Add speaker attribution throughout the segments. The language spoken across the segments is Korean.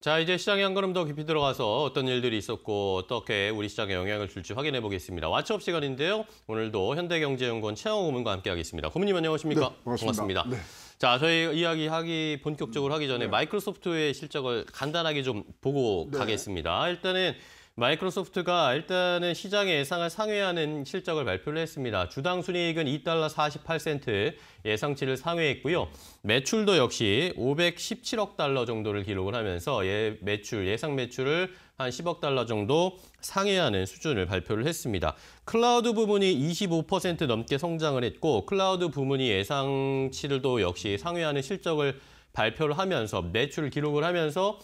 Speaker 1: 자, 이제 시장에 한 걸음 더 깊이 들어가서 어떤 일들이 있었고 어떻게 우리 시장에 영향을 줄지 확인해 보겠습니다. 왓츠업 시간인데요. 오늘도 현대경제연구원 최영호 고문과 함께하겠습니다. 고문님 안녕하십니까? 네, 반갑습니다. 네. 자, 저희 이야기하기 본격적으로 하기 전에 네. 마이크로소프트의 실적을 간단하게 좀 보고 네. 가겠습니다. 일단은 마이크로소프트가 일단은 시장의 예상을 상회하는 실적을 발표를 했습니다. 주당 순이익은 2달러 48센트 예상치를 상회했고요. 매출도 역시 517억 달러 정도를 기록을 하면서 예, 매출 예상 매출을 한 10억 달러 정도 상회하는 수준을 발표를 했습니다. 클라우드 부문이 25% 넘게 성장을 했고 클라우드 부문이 예상치를도 역시 상회하는 실적을 발표를 하면서 매출을 기록을 하면서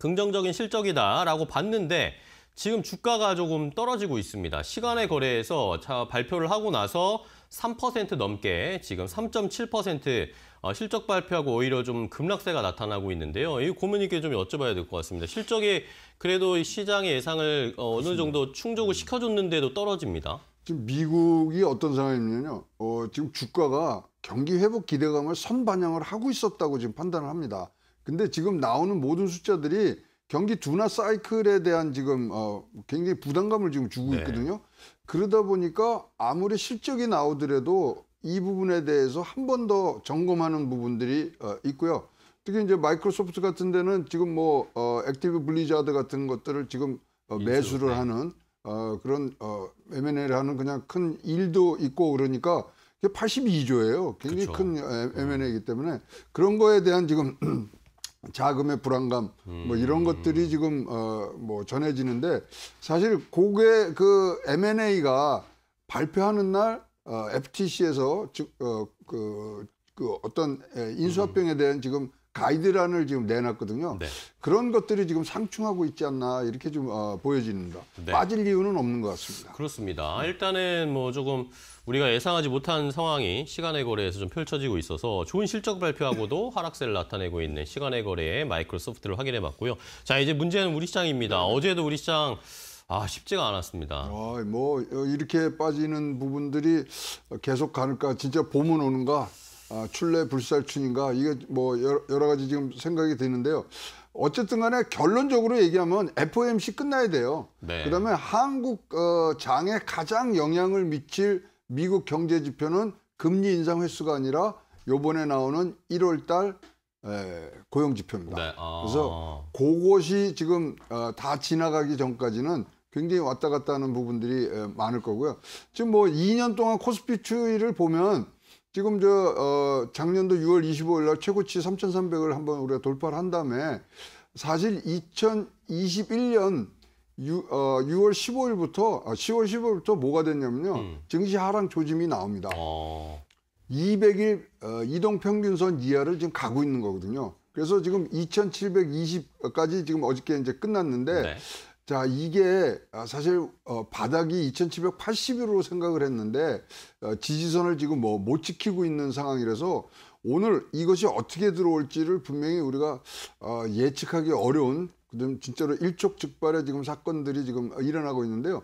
Speaker 1: 긍정적인 실적이다라고 봤는데 지금 주가가 조금 떨어지고 있습니다. 시간의 거래에서 발표를 하고 나서 3% 넘게 지금 3.7% 어, 실적 발표하고 오히려 좀 급락세가 나타나고 있는데요. 이 고문님께 좀 여쭤봐야 될 것 같습니다. 실적이 그래도 시장의 예상을 어, 어느 정도 충족을 네. 시켜줬는데도 떨어집니다.
Speaker 2: 지금 미국이 어떤 상황이냐면요. 어, 지금 주가가 경기 회복 기대감을 선반영을 하고 있었다고 지금 판단을 합니다. 근데 지금 나오는 모든 숫자들이 경기 둔화 사이클에 대한 지금 어, 굉장히 부담감을 지금 주고 네. 있거든요. 그러다 보니까 아무리 실적이 나오더라도 이 부분에 대해서 한 번 더 점검하는 부분들이 어, 있고요. 특히 이제 마이크로소프트 같은 데는 지금 뭐 어, 액티브 블리자드 같은 것들을 지금 어, 매수를 네. 하는 어, 그런 어, M&A를 하는 그냥 큰 일도 있고 그러니까 이게 82조예요. 굉장히 그쵸. 큰 네. M&A이기 때문에 그런 거에 대한 지금 자금의 불안감 뭐 이런 음. 것들이 지금 어 뭐 전해지는데 사실 고게 그 M&A가 발표하는 날 어, FTC에서 즉어그 그 어떤 예, 인수합병에 음. 대한 지금 가이드란을 지금 내놨거든요. 네. 그런 것들이 지금 상충하고 있지 않나 이렇게 좀 어, 보여집니다. 네. 빠질 이유는 없는 것 같습니다.
Speaker 1: 그렇습니다. 일단은 뭐 조금 우리가 예상하지 못한 상황이 시간의 거래에서 좀 펼쳐지고 있어서 좋은 실적 발표하고도 하락세를 나타내고 있는 시간의 거래의 마이크로소프트를 확인해 봤고요. 자, 이제 문제는 우리 시장입니다. 네. 어제도 우리 시장 아 쉽지가 않았습니다.
Speaker 2: 아, 뭐 어, 이렇게 빠지는 부분들이 계속 가는가 진짜 봄은 오는가 아, 출래 불살춘인가 이게 뭐 여러 가지 지금 생각이 드는데요. 어쨌든 간에 결론적으로 얘기하면 FOMC 끝나야 돼요. 네. 그다음에 한국 어, 장에 가장 영향을 미칠 미국 경제 지표는 금리 인상 횟수가 아니라 요번에 나오는 1월 달 고용 지표입니다. 네. 아. 그래서 그것이 지금 어, 다 지나가기 전까지는 굉장히 왔다 갔다 하는 부분들이 많을 거고요. 지금 뭐 2년 동안 코스피 추이를 보면 지금 저 어, 작년도 6월 25일 날 최고치 3,300을 한번 우리가 돌파를 한 다음에 사실 2021년 6, 어, 6월 15일부터 아, 10월 15일부터 뭐가 됐냐면요. 음. 증시 하락 조짐이 나옵니다. 어. 아. 200일 어, 이동 평균선 이하를 지금 가고 있는 거거든요. 그래서 지금 2,720까지 지금 어저께 이제 끝났는데 네. 자, 이게 아, 사실 어, 바닥이 2780으로 생각을 했는데 어, 지지선을 지금 뭐 못 지키고 있는 상황이라서 오늘 이것이 어떻게 들어올지를 분명히 우리가 어, 예측하기 어려운 그좀 진짜로 일촉즉발의 지금 사건들이 지금 일어나고 있는데요.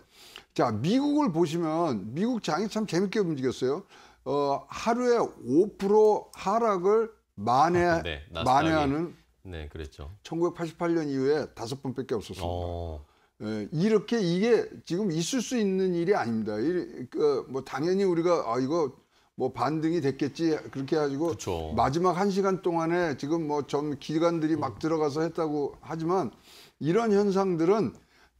Speaker 2: 자, 미국을 보시면 미국 장이 참 재밌게 움직였어요. 어, 하루에 5% 하락을 만회 아, 네. 만회하는
Speaker 1: 네, 그랬죠.
Speaker 2: 1988년 이후에 다섯 번밖에 없었습니다. 어... 예, 이렇게 이게 지금 있을 수 있는 일이 아닙니다. 그뭐 당연히 우리가 아 이거 뭐 반등이 됐겠지 그렇게 해가지고 그쵸. 마지막 한 시간 동안에 지금 뭐전 기관들이 막 들어가서 했다고 하지만 이런 현상들은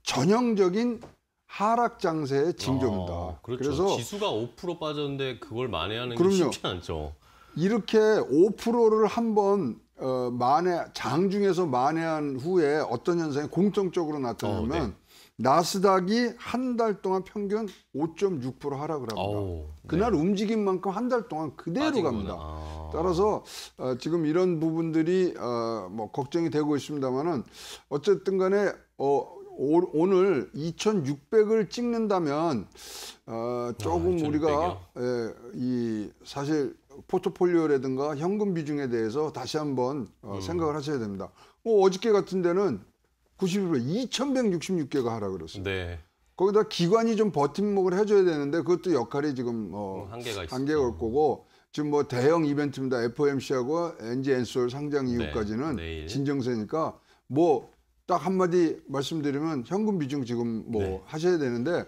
Speaker 2: 전형적인 하락 장세의 징조입니다. 아, 그렇죠. 그래서 지수가
Speaker 1: 5% 빠졌는데 그걸 만회하는 그럼요. 게 쉽지 않죠.
Speaker 2: 이렇게 5%를 한번 어, 만에 장 중에서 만회한 후에 어떤 현상이 공통적으로 나타나면 어, 네. 나스닥이 한 달 동안 평균 5.6% 하락을 합니다. 오, 그날 네. 움직인 만큼 한 달 동안 그대로 빠지구나. 갑니다. 아. 따라서 어, 지금 이런 부분들이 어, 뭐 걱정이 되고 있습니다만은 어쨌든 간에 어, 오, 오늘 2,600을 찍는다면 어, 아, 조금 아, 우리가 예, 이 사실 포트폴리오라든가 현금 비중에 대해서 다시 한번 어, 음. 생각을 하셔야 됩니다. 뭐 어저께 같은 데는 91% 2,166개가 하라 그랬어요. 네. 거기다 기관이 좀 버팀목을 해줘야 되는데 그것도 역할이 지금 어, 한계가, 한계가 올 거고 지금 뭐 대형 이벤트입니다. FOMC하고 NG 엔솔 상장 네, 이후까지는 네, 진정세니까 뭐 딱 한마디 말씀드리면 현금 비중 지금 뭐 네. 하셔야 되는데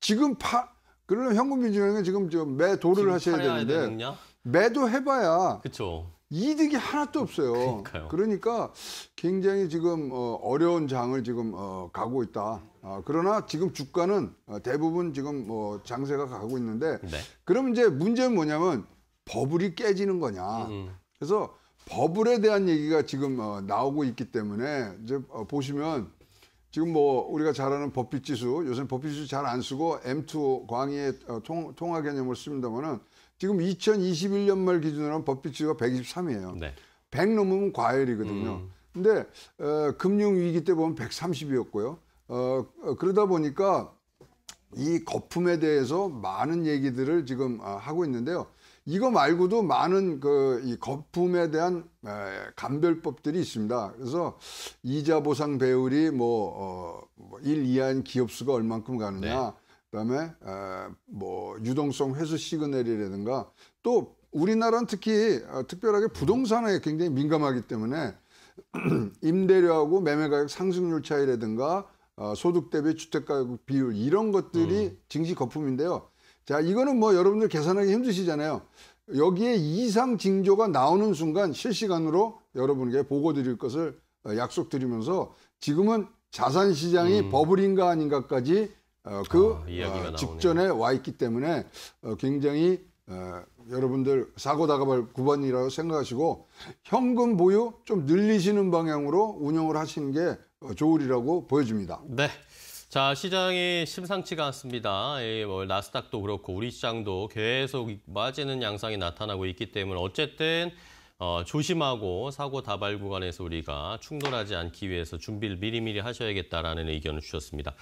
Speaker 2: 지금 파 그러면 현금 비중은 지금 좀 매도를 하셔야 되는데 되느냐? 매도해봐야 그쵸. 이득이 하나도 없어요. 그러니까요. 그러니까 굉장히 지금 어, 어려운 장을 지금 어, 가고 있다. 아, 그러나 지금 주가는 어, 대부분 지금 뭐 장세가 가고 있는데 네. 그럼 이제 문제는 뭐냐면 버블이 깨지는 거냐. 음. 그래서 버블에 대한 얘기가 지금 나오고 있기 때문에 이제 보시면 지금 뭐 우리가 잘 아는 버핏 지수 요새 버핏 지수 잘 안 쓰고 M2 광의의 통화 개념을 씁니다만은 지금 2021년 말 기준으로 는 법비치가 123이에요. 네. 100 넘으면 과열이거든요. 음. 근데 어, 금융 위기 때 보면 130이었고요. 어, 어, 그러다 보니까 이 거품에 대해서 많은 얘기들을 지금 어, 하고 있는데요. 이거 말고도 많은 그이 거품에 대한 에, 감별법들이 있습니다. 그래서 이자 보상 배율이 뭐, 어, 뭐1이한 기업 수가 얼만큼 가느냐. 네. 그다음에 뭐 유동성 회수 시그널이라든가 또 우리나라는 특히 어, 특별하게 부동산에 굉장히 민감하기 때문에 임대료하고 매매가격 상승률 차이라든가 어, 소득 대비 주택가격 비율 이런 것들이 음. 증시 거품인데요. 자 이거는 뭐 여러분들 계산하기 힘드시잖아요. 여기에 이상 징조가 나오는 순간 실시간으로 여러분께 보고 드릴 것을 어, 약속드리면서 지금은 자산 시장이 음. 버블인가 아닌가까지 어, 그 아, 어, 직전에 와 있기 때문에 어, 굉장히 어, 여러분들 사고 다가발 9번이라고 생각하시고 현금 보유 좀 늘리시는 방향으로 운영을 하시는 게 좋으리라고 어, 보여집니다. 네.
Speaker 1: 자 시장이 심상치가 않습니다. 예, 뭐 나스닥도 그렇고 우리 시장도 계속 빠지는 양상이 나타나고 있기 때문에 어쨌든 어, 조심하고 사고 다발 구간에서 우리가 충돌하지 않기 위해서 준비를 미리미리 하셔야겠다라는 의견을 주셨습니다.